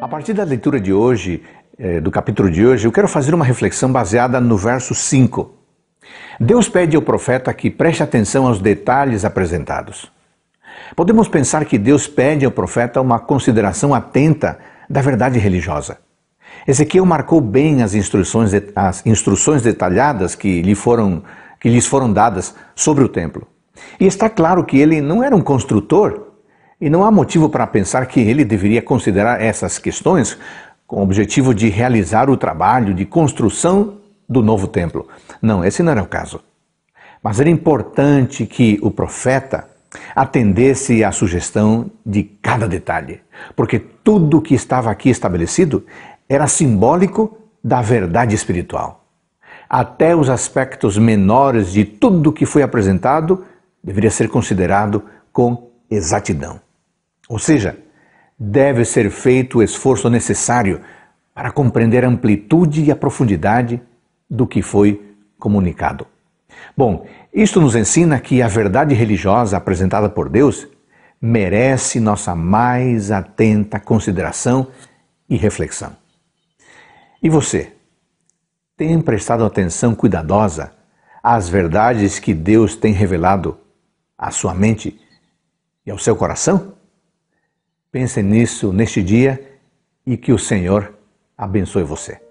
A partir da leitura de hoje, eh, do capítulo de hoje, eu quero fazer uma reflexão baseada no verso 5. Deus pede ao profeta que preste atenção aos detalhes apresentados. Podemos pensar que Deus pede ao profeta uma consideração atenta da verdade religiosa. Ezequiel marcou bem as instruções, as instruções detalhadas que, lhe foram, que lhes foram dadas sobre o templo. E está claro que ele não era um construtor, e não há motivo para pensar que ele deveria considerar essas questões com o objetivo de realizar o trabalho de construção do novo templo. Não, esse não era o caso. Mas era importante que o profeta atendesse à sugestão de cada detalhe, porque tudo o que estava aqui estabelecido era simbólico da verdade espiritual. Até os aspectos menores de tudo o que foi apresentado deveria ser considerado com exatidão. Ou seja, deve ser feito o esforço necessário para compreender a amplitude e a profundidade do que foi comunicado. Bom, isto nos ensina que a verdade religiosa apresentada por Deus merece nossa mais atenta consideração e reflexão. E você? Tem prestado atenção cuidadosa às verdades que Deus tem revelado à sua mente e ao seu coração? Pense nisso neste dia e que o Senhor abençoe você.